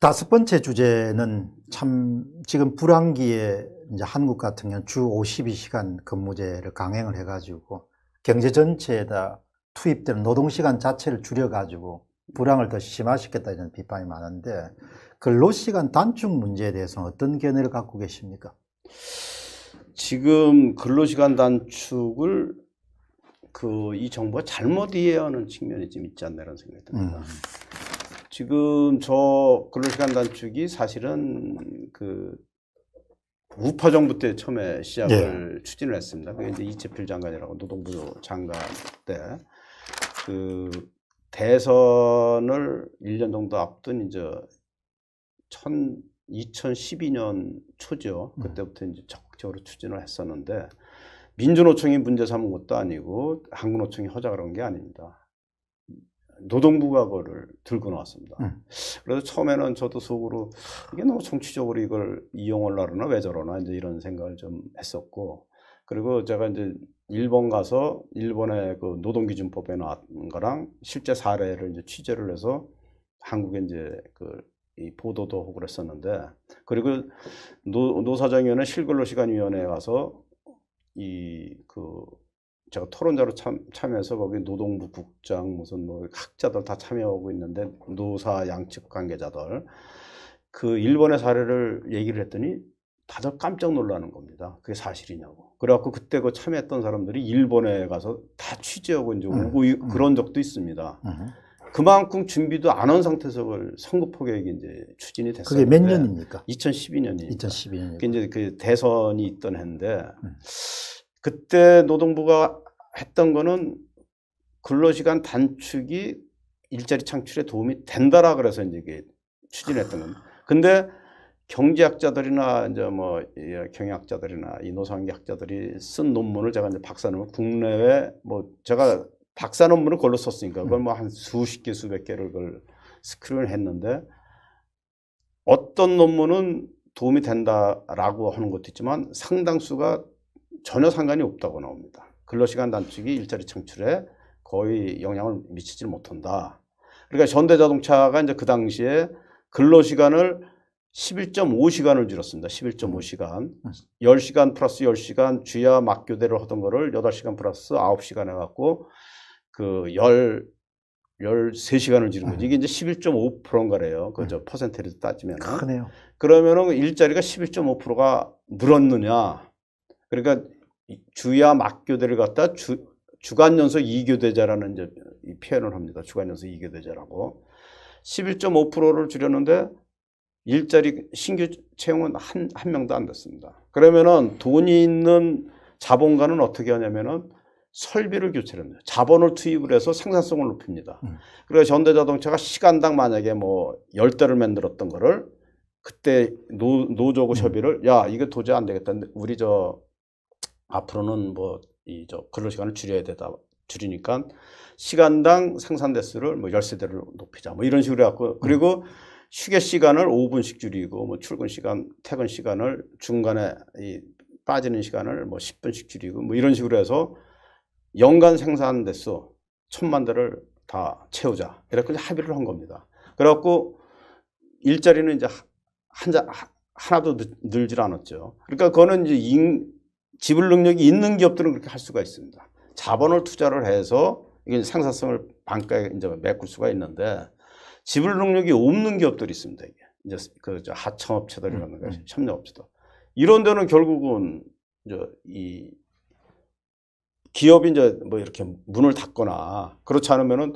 다섯 번째 주제는 참 지금 불황기에 이제 한국 같은 경우 주 52시간 근무제를 강행을 해가지고 경제 전체에다 투입되는 노동시간 자체를 줄여가지고 불황을 더 심화시켰다 이런 비판이 많은데 근로시간 단축 문제에 대해서는 어떤 견해를 갖고 계십니까? 지금 근로시간 단축을 그 이 정부가 잘못 이해하는 측면이 좀 있지 않나 이런 생각이 듭니다. 음. 지금 저 근로시간 단축이 사실은 그 우파 정부 때 처음에 시작을 예. 추진을 했습니다. 그게 이제 이채필 장관이라고 노동부 장관 때 그 대선을 1년 정도 앞둔 이제 천, 2012년 초죠. 음. 그때부터 이제 적극적으로 추진을 했었는데 민주노총이 문제 삼은 것도 아니고 한국노총이 허자 그런 게 아닙니다. 노동부가 그거를 들고 나왔습니다. 음. 그래서 처음에는 저도 속으로 이게 너무 정치적으로 이걸 이용을 하려나 왜 저러나 이제 이런 생각을 좀 했었고 그리고 제가 이제 일본 가서 일본의 그 노동기준법에 나온 거랑 실제 사례를 이제 취재를 해서 한국에 이제 그이 보도도 하고 그랬었는데 그리고 노, 노사정위원회 실근로시간위원회에 가서 이그 제가 토론자로 참, 참여해서 거기 노동부 국장 무슨 뭐 학자들 다 참여하고 있는데 노사 양측 관계자들 그 일본의 사례를 얘기를 했더니 다들 깜짝 놀라는 겁니다. 그게 사실이냐고. 그래갖고 그때 그 참여했던 사람들이 일본에 가서 다 취재하고 이제 오고 음, 음. 그런 적도 있습니다. 음. 그만큼 준비도 안 한 상태에서 그걸 성급하게 이제 추진이 됐어요. 그게 몇 년입니까? 2 0 1 2년이에요2 0 1 2년그니 이제 그 대선이 있던 해인데 음. 그때 노동부가 했던 거는 근로시간 단축이 일자리 창출에 도움이 된다라 그래서 이제 추진했던 겁니다. 아. 근데 경제학자들이나 이제 뭐 경영학자들이나 이노상계학자들이쓴 논문을 제가 이제 박사 논문 국내외 뭐 제가 박사 논문을 걸로 썼으니까 그걸 뭐 한 수십 개 수백 개를 그걸 스크린을 했는데 어떤 논문은 도움이 된다라고 하는 것도 있지만 상당수가 전혀 상관이 없다고 나옵니다. 근로시간 단축이 일자리 창출에 거의 영향을 미치지 못한다. 그러니까 현대자동차가 이제 그 당시에 근로시간을 11.5시간을 줄였습니다. 11.5시간. 10시간 플러스 10시간 주야 막교대를 하던 거를 8시간 플러스 9시간 해갖고 그 10, 13시간을 줄인 거지. 이게 이제 11.5%인가래요. 그죠. 퍼센테이지 따지면. 크네요. 그러면은 일자리가 11.5%가 늘었느냐. 그러니까 주야 막교대를 갖다 주, 주간연속 2교대자라는 이제 표현을 합니다. 주간연속 2교대자라고. 11.5%를 줄였는데 일자리 신규 채용은 한, 한 명도 안 됐습니다. 그러면은 돈이 있는 자본가는 어떻게 하냐면은 설비를 교체를 합니다. 자본을 투입을 해서 생산성을 높입니다. 음. 그래서 현대자동차가 시간당 만약에 뭐 10대를 만들었던 거를 그때 노, 노조고 음. 협의를 야, 이거 도저히 안 되겠다. 우리 저 앞으로는 뭐 이저 근로 시간을 줄여야 되다 줄이니까 시간당 생산 대수를 뭐 열세대를 높이자 뭐 이런 식으로 해갖고 음. 그리고 휴게 시간을 5분씩 줄이고 뭐 출근 시간 퇴근 시간을 중간에 이 빠지는 시간을 뭐 10분씩 줄이고 뭐 이런 식으로 해서 연간 생산 대수 천만 대를 다 채우자 이렇게 합의를 한 겁니다. 그래갖고 일자리는 이제 한자 하나도 늘질 않았죠. 그러니까 그거는 이제 인, 지불 능력이 있는 기업들은 그렇게 할 수가 있습니다. 자본을 투자를 해서 이게 상사성을 반가에 이제 메꿀 수가 있는데 지불 능력이 없는 기업들이 있습니다. 이게. 이제 그 하청업체들이라는 거, 음. 음. 협력업체들. 이런 데는 결국은 이이 기업이 이제 뭐 이렇게 문을 닫거나 그렇지 않으면은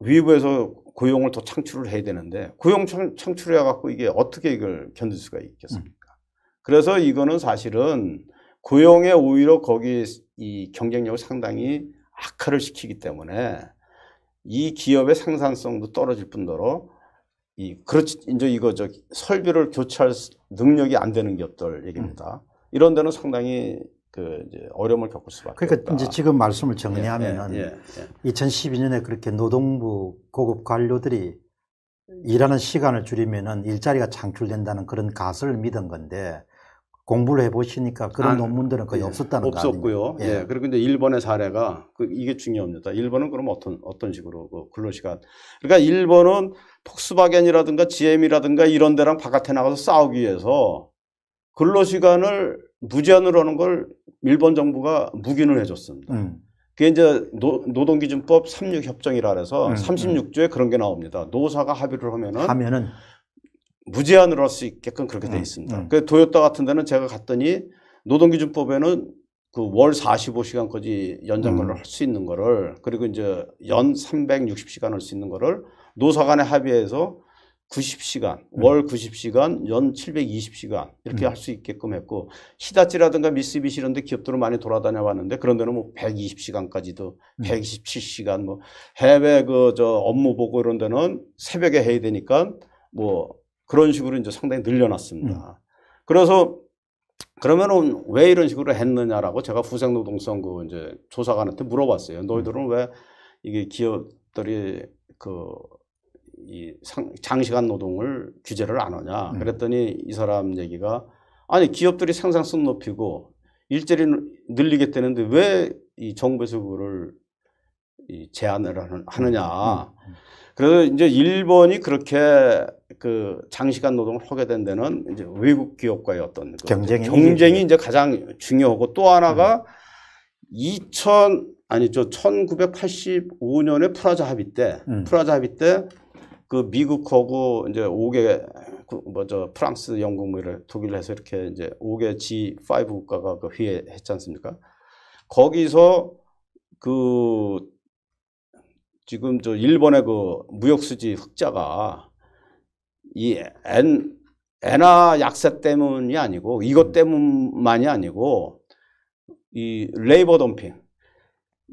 위부에서 고용을 더 창출을 해야 되는데 고용 창출해 갖고 이게 어떻게 이걸 견딜 수가 있겠습니까? 음. 그래서 이거는 사실은 고용에 오히려 거기 이 경쟁력을 상당히 악화를 시키기 때문에 이 기업의 생산성도 떨어질 뿐더러 이 그렇지 이제 이거 저 설비를 교체할 능력이 안 되는 기업들 얘기입니다. 음. 이런 데는 상당히 그 이제 어려움을 겪을 수밖에 그러니까 없다. 이제 지금 말씀을 정리하면 예, 예, 예, 2012년에 예. 그렇게 노동부 고급 관료들이 음. 일하는 시간을 줄이면은 일자리가 창출된다는 그런 가설을 믿은 건데 공부를 해보시니까 그런 아, 논문들은 거의 예, 없었다는 거죠. 없었고요. 예. 예. 그리고 이제 일본의 사례가 그 이게 중요합니다. 일본은 그럼 어떤 어떤 식으로 그 근로시간? 그러니까 일본은 폭스바겐이라든가 GM이라든가 이런 데랑 바깥에 나가서 싸우기 위해서 근로시간을 무제한으로 하는 걸 일본 정부가 묵인을 해줬습니다. 음. 그게 이제 노, 동기준법 36협정이라 그래서 음, 36조에 음. 그런 게 나옵니다. 노사가 합의를 하면은, 하면은 무제한으로 할 수 있게끔 그렇게 돼 음, 있습니다. 음, 음. 그 도요타 같은 데는 제가 갔더니 노동기준법에는 그 월 45시간까지 연장 근로를 음. 할수 있는 거를 그리고 이제 연 360시간 할 수 있는 거를 노사 간에 합의해서 90시간, 음. 월 90시간, 연 720시간 이렇게 음. 할수 있게끔 했고 히다치라든가 미쓰비시 이런 데기업들을 많이 돌아다녀 봤는데 그런 데는 뭐 120시간까지도 음. 127시간 뭐 해외 그 저 업무 보고 이런 데는 새벽에 해야 되니까 뭐 그런 식으로 이제 상당히 늘려놨습니다. 음. 그래서 그러면은 왜 이런 식으로 했느냐라고 제가 후생노동성 그 이제 조사관한테 물어봤어요. 음. 너희들은 왜 이게 기업들이 그이 장시간 노동을 규제를 안 하냐. 음. 그랬더니 이 사람 얘기가 아니 기업들이 생산성 높이고 일자리를 늘리겠다는데 왜 이 정부에서 그거를 제안을 하느냐. 음. 그래서 이제 일본이 그렇게 그 장시간 노동을 하게 된 데는 이제 외국 기업과의 어떤 그 경쟁이, 경쟁이 이제 가장 중요하고 또 하나가 음. 2000 아니 저 1985년에 프라자 합의 때 음. 프라자 합의 때 그 미국하고 이제 5개 뭐저 프랑스, 영국, 뭐이 독일 해서 이렇게 이제 5개 G5 국가가 그 회의했지 않습니까? 거기서 그 지금 저 일본의 그 무역 수지 흑자가 이 엔, 에나 약세 때문이 아니고 이것 음. 때문만이 아니고 이 레이버 덤핑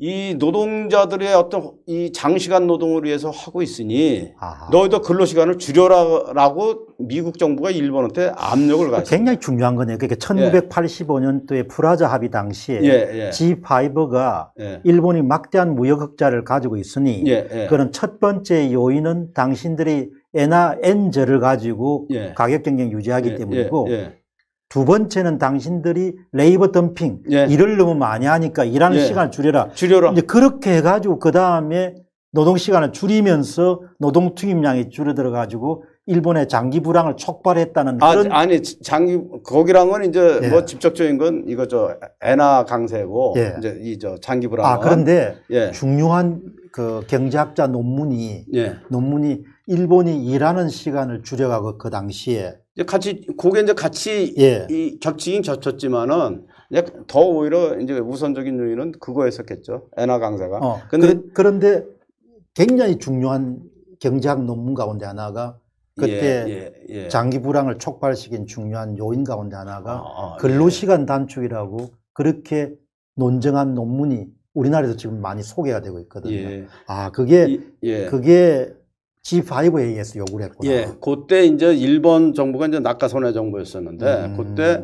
이 노동자들의 어떤 이 장시간 노동을 위해서 하고 있으니 아하. 너희도 근로 시간을 줄여라라고 미국 정부가 일본한테 압력을 그러니까 가했어 굉장히 중요한 거네요. 그러니까 1985년도에 프라자 합의 당시에 예, 예. G5가 예. 일본이 막대한 무역 흑자를 가지고 있으니 예, 예. 그런 첫 번째 요인은 당신들이 N나 N절을 가지고 예. 가격 경쟁 유지하기 예. 때문이고 예, 예. 두 번째는 당신들이 레이버 덤핑 예. 일을 너무 많이 하니까 일하는 시간을 줄여라. 줄여라. 이제 그렇게 해가지고 그 다음에 노동 시간을 줄이면서 노동 투입량이 줄어들어 가지고 일본의 장기 불황을 촉발했다는 아, 그런 아니 장기 거기랑은 이제 예. 뭐 직접적인 건 이거 저 엔화 강세고 예. 이제 이 저 장기 불황 아 그런데 예. 중요한 그 경제학자 논문이 논문이 일본이 일하는 시간을 줄여가고 그 당시에 이제 같이 그게 이제 같이 예. 이 겹치긴 겹쳤지만은 이제 더 오히려 이제 우선적인 요인은 그거였었겠죠 엔화 강세가. 어, 근데 그, 런데 굉장히 중요한 경제학 논문 가운데 하나가 그때 예, 예, 예. 장기 불황을 촉발시킨 중요한 요인 가운데 하나가 아, 아, 예. 근로 시간 단축이라고 그렇게 논증한 논문이 우리나라에서 지금 많이 소개가 되고 있거든요. 예. 아 그게 그게 G5에 의해서 요구를 했구나. 예. 그때 이제 일본 정부가 이제 낙하선의 정부였었는데 음. 그때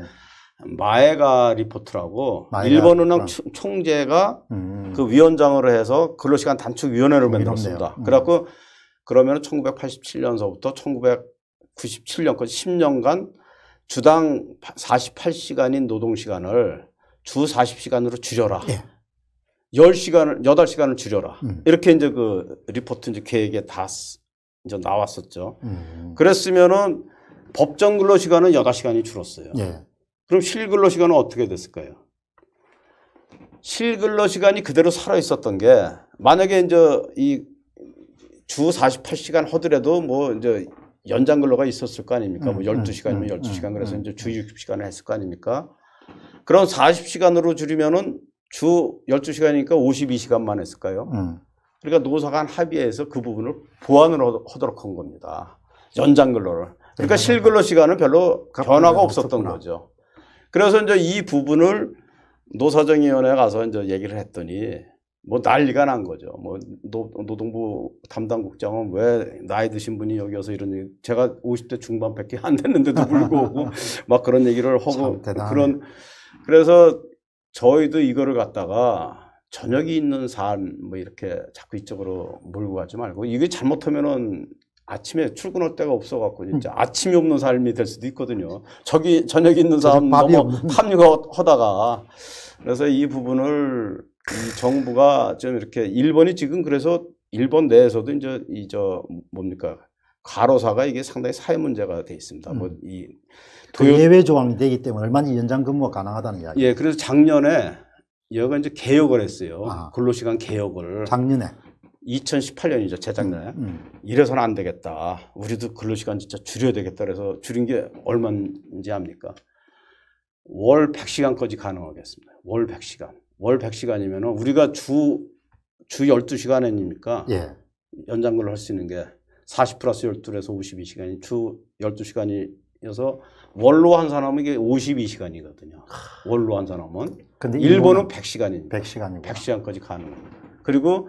마에가 리포트라고 마에가 일본 은행 총재가 음. 그 위원장으로 해서 근로시간 단축 위원회를 만들었습니다. 음. 그래갖고 그러면 1987년서부터 1997년까지 10년간 주당 48시간인 노동 시간을 주 40시간으로 줄여라. 예. 10시간을 8시간을 줄여라. 음. 이렇게 이제 그 리포트 이제 계획에 다 이제 나왔었죠. 음. 그랬으면은 법정 근로 시간은 여가 시간이 줄었어요. 예. 그럼 실근로 시간은 어떻게 됐을까요? 실근로 시간이 그대로 살아 있었던 게 만약에 이제 이주 48시간 하더라도 뭐 이제 연장 근로가 있었을 거 아닙니까? 뭐 음, 뭐 12시간이면 음, 12시간 음, 음, 그래서 음. 이제 주 60시간을 했을 거 아닙니까? 그럼 40시간으로 줄이면은 주 12시간이니까 52시간만 했을까요? 음. 그러니까 노사 간 합의해서 그 부분을 보완을 하도록 한 겁니다. 연장 근로를. 그러니까 실근로 시간은 별로 변화가 없었던 거죠. 그래서 이제 이 부분을 노사정위원회 에 가서 이제 얘기를 했더니 뭐 난리가 난 거죠. 뭐 노, 노동부 담당 국장은 왜 나이 드신 분이 여기 와서 이런 얘기, 제가 50대 중반밖에 안 됐는데도 불구하고 막 그런 얘기를 하고 그런 그래서 저희도 이거를 갖다가 저녁이 있는 산뭐 이렇게 자꾸 이쪽으로 몰고 가지 말고 이게 잘못하면은 아침에 출근할 때가 없어갖고 진짜 음. 아침이 없는 삶이 될 수도 있거든요. 저기 저녁 이 있는 사람 너무 탐욕하다가 그래서 이 부분을 이 정부가 좀 이렇게 일본이 지금 그래서 일본 내에서도 이제 이 저 뭡니까 가로사가 이게 상당히 사회 문제가 돼 있습니다. 뭐 음. 뭐이 그 도요... 그 예외 조항이 되기 때문에 얼마나 연장 근무가 가능하다는 이야기. 예, 그래서 작년에 여가 이제 개혁을 했어요. 아. 근로시간 개혁을. 작년에. 2018년이죠, 재작년에. 음, 음. 이래서는 안 되겠다. 우리도 근로시간 진짜 줄여야 되겠다. 그래서 줄인 게 얼마인지 압니까? 월 100시간까지 가능하겠습니다. 월 100시간. 월 100시간이면 우리가 주, 주 12시간 아닙니까? 예. 연장근로 할수 있는 게 40 플러스 12에서 52시간이 주 12시간이 그래서 월로 한 사람은 이게 52시간이거든요. 월로 한 사람은. 근데 일본은 100시간입니다. 100시간입니다. 100시간까지 가는 겁니다. 그리고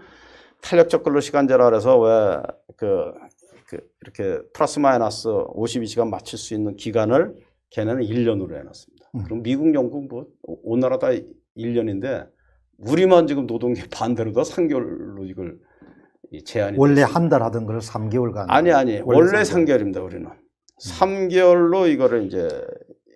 탄력적 근로 시간제라 그래서 왜그 그 이렇게 플러스 마이너스 52시간 맞출 수 있는 기간을 걔네는 1년으로 해놨습니다. 음. 그럼 미국, 영국 뭐온 나라 다 1년인데 우리만 지금 노동계 반대로 다 3개월로 이걸 제한이 원래 한 달 하던 걸 3개월간 아니 아니 원래 3개월. 3개월입니다 우리는 3개월로 이거를 이제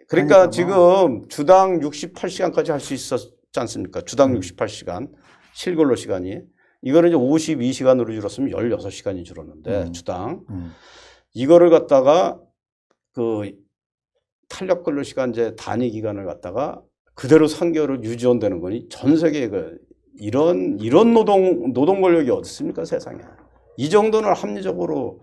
그러니까, 그니 지금 주당 68시간까지 할 수 있었지 않습니까? 주당 음. 68시간 실근로 시간이 이거는 이제 52시간으로 줄었으면 16시간이 줄었는데 음. 주당 음. 이거를 갖다가 그 탄력 근로 시간제 단위 기간을 갖다가 그대로 3개월을 유지원되는 거니 전 세계에 그 이런 이런 노동 노동 권력이 어딨습니까 세상에 이 정도는 합리적으로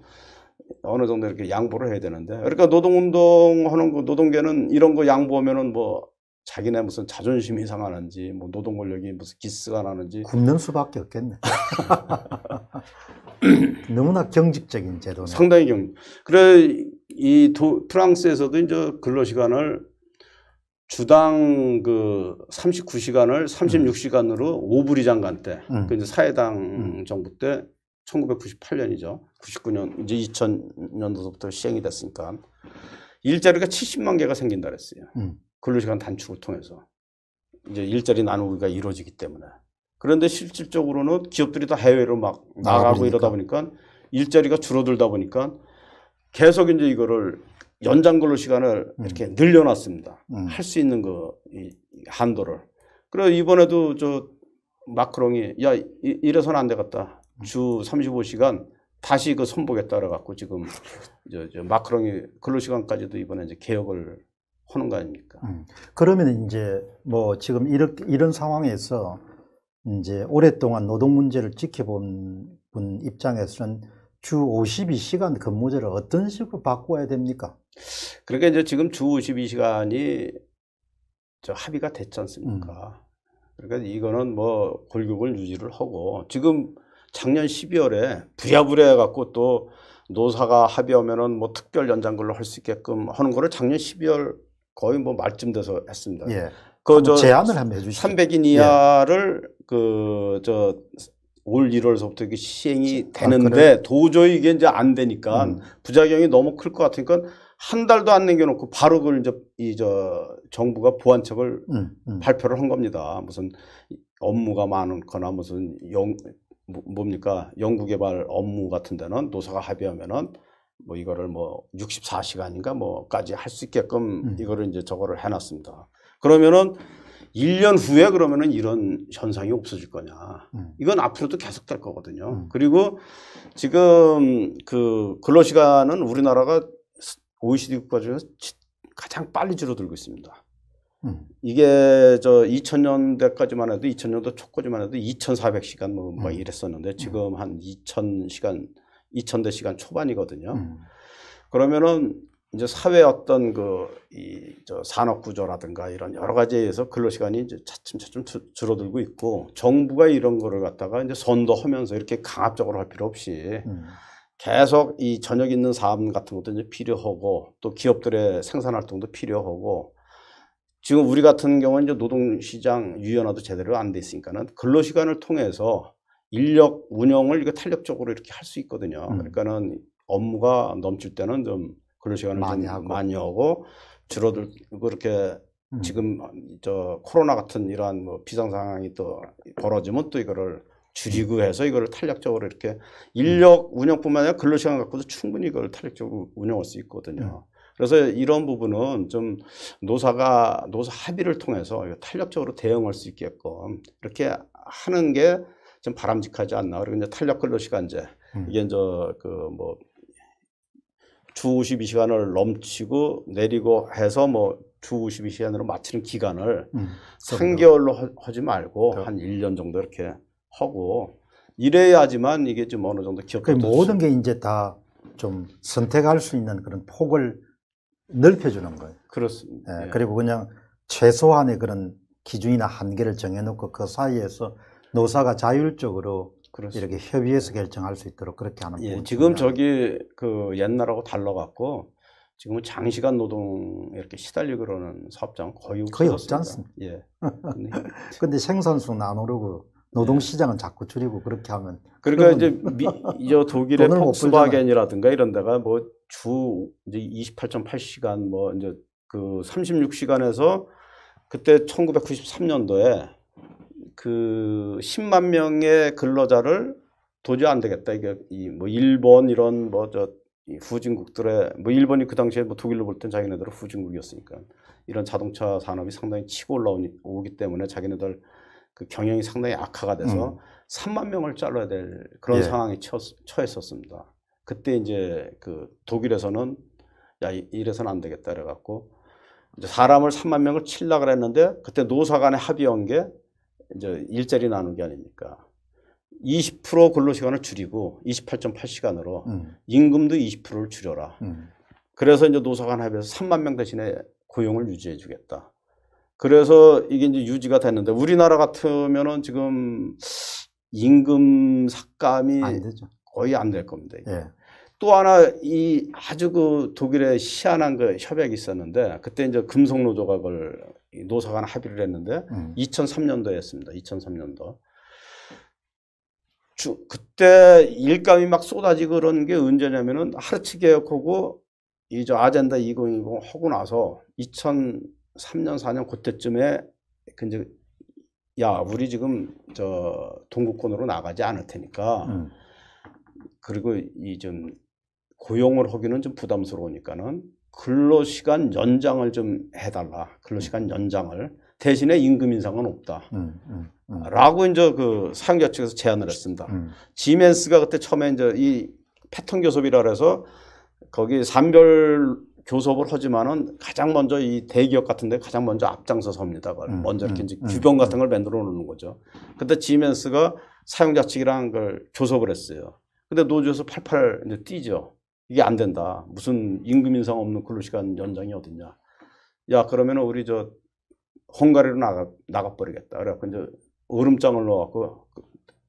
어느 정도 이렇게 양보를 해야 되는데 그러니까 노동운동 하는 거 노동계는 이런 거 양보하면은 뭐 자기네 무슨 자존심이 상하는지 뭐 노동 권력이 무슨 기스가 나는지 굶는 수밖에 없겠네. 너무나 경직적인 제도 상당히 경. 그래 이 도, 프랑스에서도 이제 근로 시간을 주당 그 39시간을 36시간으로 음. 오브리 장관 때, 음. 그 이제 사회당 음. 정부 때 1998년이죠. 99년 이제 2000년도부터 시행이 됐으니까 일자리가 70만 개가 생긴다 그랬어요. 음. 근로시간 단축을 통해서 이제 일자리 나누기가 이루어지기 때문에 그런데 실질적으로는 기업들이 다 해외로 막 나가고 그러니까. 이러다 보니까 일자리가 줄어들다 보니까 계속 이제 이거를 연장 근로 시간을 음. 이렇게 늘려놨습니다. 음. 할수 있는 그 한도를. 그래 이번에도 저 마크롱이 야 이, 래선안 되겠다. 주 35시간 다시 그 선복에 따라 갖고 지금 저, 저 마크롱이 근로 시간까지도 이번에 이제 개혁을 하는 거 아닙니까? 음. 그러면 이제 뭐 지금 이렇게 이런 상황에서 이제 오랫동안 노동 문제를 지켜본 분 입장에서는 주 52시간 근무제를 어떤 식으로 바꿔야 됩니까? 그러니까 이제 지금 주 52시간이 저 합의가 됐지 않습니까? 음. 그러니까 이거는 뭐 골격을 유지를 하고 지금 작년 12월에 부랴부랴 해갖고 또 노사가 합의하면은 뭐 특별 연장근로 할 수 있게끔 하는 거를 작년 12월 거의 뭐 말쯤 돼서 했습니다. 예. 그저 제안을 한번 해주시죠. 300인 예. 이하를 예. 그 그저 올 1월서부터 이게 시행이 아, 되는데 아, 도저히 이게 이제 안 되니까 음. 부작용이 너무 클 것 같으니까 한 달도 안 남겨놓고 바로 그걸 이제 이 저 정부가 보완책을 음, 음. 발표를 한 겁니다. 무슨 업무가 많거나 무슨 영 뭐, 뭡니까 연구개발 업무 같은 데는 노사가 합의하면은 뭐 이거를 뭐 64시간인가 뭐까지 할 수 있게끔 음. 이거를 이제 저거를 해놨습니다. 그러면은 1년 후에 그러면은 이런 현상이 없어질 거냐. 음. 이건 앞으로도 계속 될 거거든요. 음. 그리고 지금 그 근로시간은 우리나라가 OECD 국가 중에서 가장 빨리 줄어들고 있습니다. 이게 저 2000년대까지만 해도 2000년도 초까지만 해도 2,400시간 뭐뭐 음. 이랬었는데 음. 지금 한 2,000시간 2,000대 시간 초반이거든요. 음. 그러면은 이제 사회 어떤 그이저 산업 구조라든가 이런 여러 가지에 서 근로 시간이 이제 차츰차츰 줄어들고 있고 정부가 이런 거를 갖다가 이제 선도하면서 이렇게 강압적으로 할 필요 없이 계속 이 저녁 있는 사업 같은 것도 이제 필요하고 또 기업들의 생산 활동도 필요하고 지금 우리 같은 경우는 이제 노동시장 유연화도 제대로 안 돼 있으니까는 근로시간을 통해서 인력 운영을 이거 탄력적으로 이렇게 할 수 있거든요. 음. 그러니까는 업무가 넘칠 때는 좀 근로시간을 많이 좀 하고, 많이 하고 줄어들 그렇게 음. 지금 저 코로나 같은 이러한 뭐 비상 상황이 또 벌어지면 또 이거를 줄이고 음. 해서 이거를 탄력적으로 이렇게 인력 음. 운영뿐만 아니라 근로시간 갖고도 충분히 이걸 탄력적으로 운영할 수 있거든요. 음. 그래서 이런 부분은 좀 노사가 노사 합의를 통해서 탄력적으로 대응할 수 있게끔 이렇게 하는 게 좀 바람직하지 않나. 그리고 이제 탄력 근로 시간제 음. 이게 이제 그 뭐 주 52시간을 넘치고 내리고 해서 뭐 주 52시간으로 마치는 기간을 음, 3개월로 하지 말고 네. 한 1년 정도 이렇게 하고 이래야지만 이게 좀 어느 정도 기업들 모든 게 이제 다 좀 선택할 수 있는 그런 폭을 넓혀주는 거예요. 그렇습니다. 예, 예, 그리고 그냥 최소한의 그런 기준이나 한계를 정해놓고 그 사이에서 노사가 자율적으로 그렇습니다. 이렇게 협의해서 결정할 수 있도록 그렇게 하는 거예요. 지금 저기 그 옛날하고 달라갖고 지금은 장시간 노동 이렇게 시달리고 그러는 사업장은 거의, 거의 없지 않습니까? 예. 근데 생산수나누르고 노동시장은 예. 자꾸 줄이고 그렇게 하면 그러니까 이제 미, 독일의 폭스바겐이라든가 이런 데가 뭐주 이제 28.8시간 뭐 이제 그 36시간에서 그때 1993년도에 그 10만 명의 근로자를 도저히 안 되겠다. 이게 이뭐 일본 이런 뭐 저 후진국들의 뭐 일본이 그 당시에 뭐 독일로 볼 땐 자기네들은 후진국이었으니까 이런 자동차 산업이 상당히 치고 올라오기 때문에 자기네들 그 경영이 상당히 악화가 돼서 음. 3만 명을 잘라야 될 그런 예. 상황에 처했었습니다. 그때 이제 그 독일에서는 야 이래서는 안 되겠다 그래갖고 이제 사람을 3만 명을 칠라 그랬는데 그때 노사간에 합의한 게 이제 일자리 나는게 아닙니까? 20% 근로시간을 줄이고 28.8시간으로 음. 임금도 20%를 줄여라. 음. 그래서 이제 노사간 합의해서 3만 명 대신에 고용을 유지해 주겠다. 그래서 이게 이제 유지가 됐는데 우리나라 같으면은 지금 임금 삭감이 안 거의 안 될 겁니다. 이게. 예. 또 하나 이 아주 그 독일의 희한한 그 협약이 있었는데 그때 이제 금속노조가 그걸 노사간 합의를 했는데 음. 2003년도였습니다. 2003년도. 주, 그때 일감이 막 쏟아지고 그런 게 언제냐면은 하르츠 개혁하고 이 저 아젠다 2020 하고 나서 2003년 4년 그때쯤에 근데 그 야 우리 지금 저 동구권으로 나가지 않을 테니까 음. 그리고 이좀 고용을 하기는 좀 부담스러우니까는 근로시간 연장을 좀 해달라. 근로시간 음. 연장을. 대신에 임금 인상은 없다. 음, 음, 음. 라고 이제 그 사용자 측에서 제안을 했습니다. 음. 지멘스가 그때 처음에 이제 이 패턴 교섭이라 그래서 거기 산별 교섭을 하지만은 가장 먼저 이 대기업 같은 데 가장 먼저 앞장서서 합니다. 그 먼저 이렇게 이제 규범 같은 걸 만들어 놓는 거죠. 근데 지멘스가 사용자 측이랑 그걸 교섭을 했어요. 근데 노조에서 팔팔 이제 뛰죠. 이게 안 된다. 무슨 임금 인상 없는 근로시간 연장이 어딨냐. 야, 그러면 우리 저 헝가리로 나가, 나가버리겠다. 그래갖고 이제 얼음장을 넣어갖고 그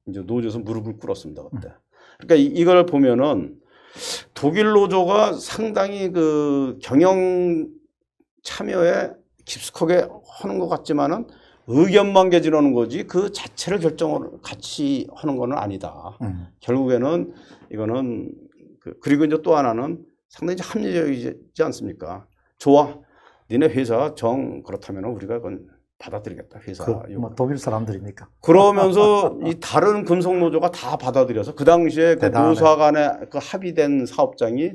이제 노조에서 무릎을 꿇었습니다. 그때. 음. 그러니까 이, 걸 보면은 독일 노조가 상당히 그 경영 참여에 깊숙하게 하는 것 같지만은 의견만 개진하는 거지 그 자체를 결정을 같이 하는 거는 아니다. 음. 결국에는 이거는 그, 그리고 이제 또 하나는 상당히 합리적이지 않습니까? 좋아. 니네 회사 정 그렇다면 우리가 그건 받아들이겠다. 회사. 그, 뭐 독일 사람들입니까? 그러면서 이 다른 금속 노조가 다 받아들여서 그 당시에 그 노사 간에 그 합의된 사업장이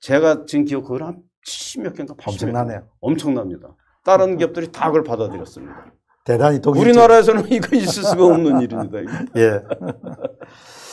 제가 지금 기억을 한 70몇 개인가 80몇 엄청나네요. 엄청납니다. 다른 기업들이 다 그걸 받아들였습니다. 대단히 독일 우리나라에서는 이거 있을 수가 없는 일입니다. 예.